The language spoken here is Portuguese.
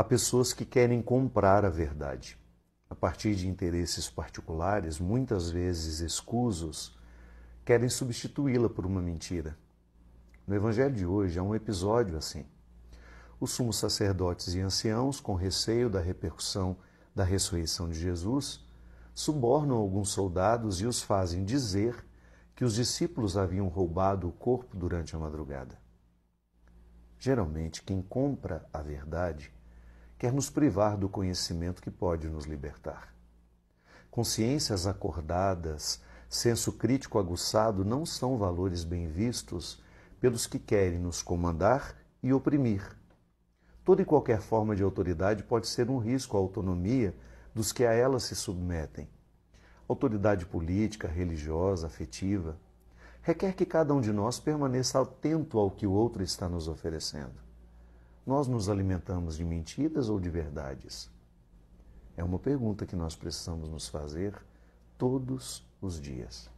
Há pessoas que querem comprar a verdade. A partir de interesses particulares, muitas vezes escusos, querem substituí-la por uma mentira. No Evangelho de hoje há um episódio assim. Os sumos sacerdotes e anciãos, com receio da repercussão da ressurreição de Jesus, subornam alguns soldados e os fazem dizer que os discípulos haviam roubado o corpo durante a madrugada. Geralmente, quem compra a verdade quer nos privar do conhecimento que pode nos libertar. Consciências acordadas, senso crítico aguçado não são valores bem vistos pelos que querem nos comandar e oprimir. Toda e qualquer forma de autoridade pode ser um risco à autonomia dos que a ela se submetem. Autoridade política, religiosa, afetiva, requer que cada um de nós permaneça atento ao que o outro está nos oferecendo nós nos alimentamos de mentiras ou de verdades? É uma pergunta que nós precisamos nos fazer todos os dias.